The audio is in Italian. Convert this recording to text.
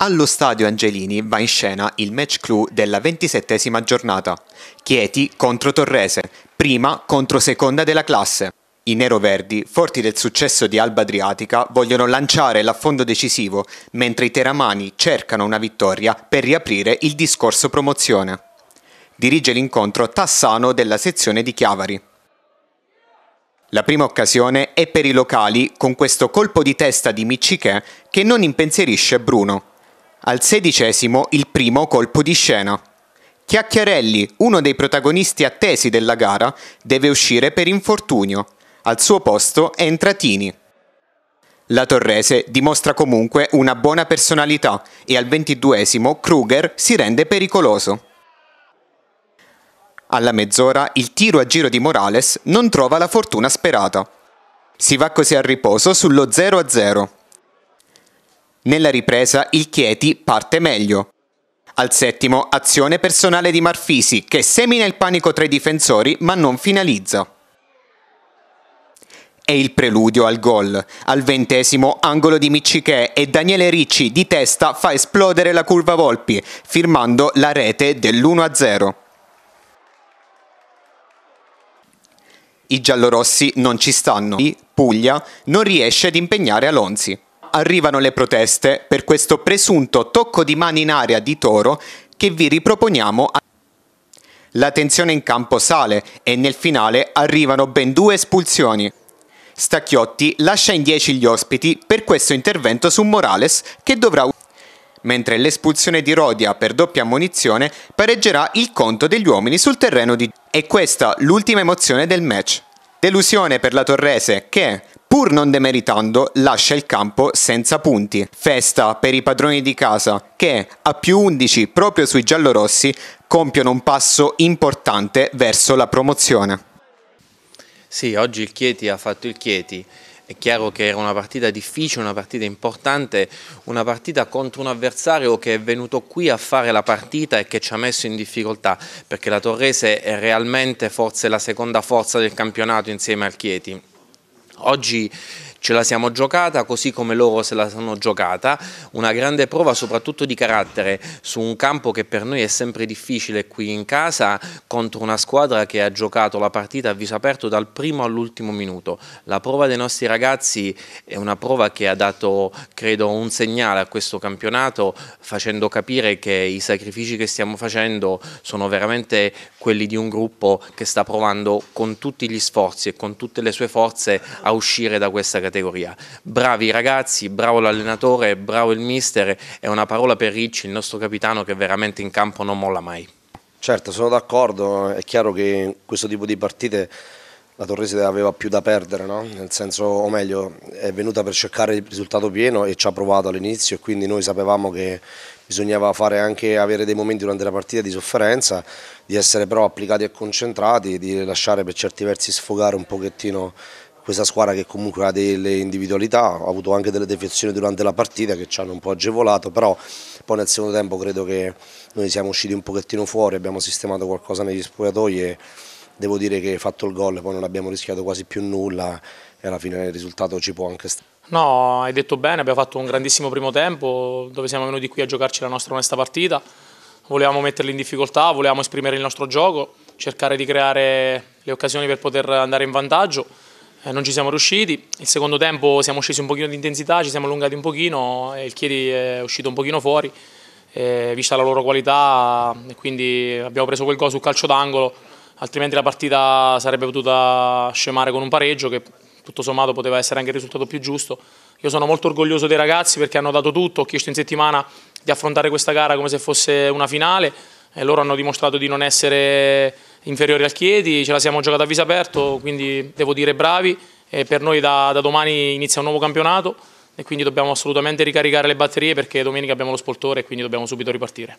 Allo stadio Angelini va in scena il match clou della ventisettesima giornata. Chieti contro Torrese, prima contro seconda della classe. I neroverdi, forti del successo di Alba Adriatica, vogliono lanciare l'affondo decisivo, mentre i teramani cercano una vittoria per riaprire il discorso promozione. Dirige l'incontro Tassano della sezione di Chiavari. La prima occasione è per i locali con questo colpo di testa di Michiché che non impensierisce Bruno. Al sedicesimo il primo colpo di scena. Chiacchiarelli, uno dei protagonisti attesi della gara, deve uscire per infortunio. Al suo posto entra Tini. La Torrese dimostra comunque una buona personalità e al ventiduesimo Kruger si rende pericoloso. Alla mezz'ora il tiro a giro di Morales non trova la fortuna sperata. Si va così al riposo sullo 0-0. Nella ripresa il Chieti parte meglio. Al settimo azione personale di Marfisi che semina il panico tra i difensori ma non finalizza. È il preludio al gol. Al ventesimo angolo di Miccichè e Daniele Ricci di testa fa esplodere la curva Volpi, firmando la rete dell'1-0. I giallorossi non ci stanno. Puglia non riesce ad impegnare Alonzi arrivano le proteste per questo presunto tocco di mani in aria di Toro che vi riproponiamo. A... La tensione in campo sale e nel finale arrivano ben due espulsioni. Stacchiotti lascia in 10 gli ospiti per questo intervento su Morales che dovrà mentre l'espulsione di Rodia per doppia ammonizione pareggerà il conto degli uomini sul terreno di... E questa l'ultima emozione del match. Delusione per la Torrese che, pur non demeritando, lascia il campo senza punti. Festa per i padroni di casa che, a più 11 proprio sui giallorossi, compiono un passo importante verso la promozione. Sì, oggi il Chieti ha fatto il Chieti. È chiaro che era una partita difficile, una partita importante, una partita contro un avversario che è venuto qui a fare la partita e che ci ha messo in difficoltà, perché la Torrese è realmente forse la seconda forza del campionato insieme al Chieti Oggi ce la siamo giocata così come loro se la sono giocata, una grande prova soprattutto di carattere su un campo che per noi è sempre difficile qui in casa contro una squadra che ha giocato la partita a viso aperto dal primo all'ultimo minuto. La prova dei nostri ragazzi è una prova che ha dato credo un segnale a questo campionato facendo capire che i sacrifici che stiamo facendo sono veramente quelli di un gruppo che sta provando con tutti gli sforzi e con tutte le sue forze a a uscire da questa categoria. Bravi ragazzi, bravo l'allenatore, bravo il mister, è una parola per Ricci, il nostro capitano che veramente in campo non molla mai. Certo, sono d'accordo, è chiaro che in questo tipo di partite la Torresi aveva più da perdere, no? nel senso, o meglio, è venuta per cercare il risultato pieno e ci ha provato all'inizio e quindi noi sapevamo che bisognava fare anche avere dei momenti durante la partita di sofferenza, di essere però applicati e concentrati, di lasciare per certi versi sfogare un pochettino questa squadra che comunque ha delle individualità, ha avuto anche delle defezioni durante la partita che ci hanno un po' agevolato, però poi nel secondo tempo credo che noi siamo usciti un pochettino fuori, abbiamo sistemato qualcosa negli spogliatoi e devo dire che fatto il gol poi non abbiamo rischiato quasi più nulla e alla fine il risultato ci può anche stare. No, hai detto bene, abbiamo fatto un grandissimo primo tempo dove siamo venuti qui a giocarci la nostra onesta partita, volevamo metterli in difficoltà, volevamo esprimere il nostro gioco, cercare di creare le occasioni per poter andare in vantaggio eh, non ci siamo riusciti, il secondo tempo siamo scesi un pochino di intensità, ci siamo allungati un pochino, eh, il Chieri è uscito un pochino fuori, eh, vista la loro qualità e quindi abbiamo preso quel gol sul calcio d'angolo, altrimenti la partita sarebbe potuta scemare con un pareggio che tutto sommato poteva essere anche il risultato più giusto. Io sono molto orgoglioso dei ragazzi perché hanno dato tutto, ho chiesto in settimana di affrontare questa gara come se fosse una finale e loro hanno dimostrato di non essere inferiori al Chieti, ce la siamo giocata a viso aperto, quindi devo dire bravi, e per noi da, da domani inizia un nuovo campionato e quindi dobbiamo assolutamente ricaricare le batterie perché domenica abbiamo lo spoltore e quindi dobbiamo subito ripartire.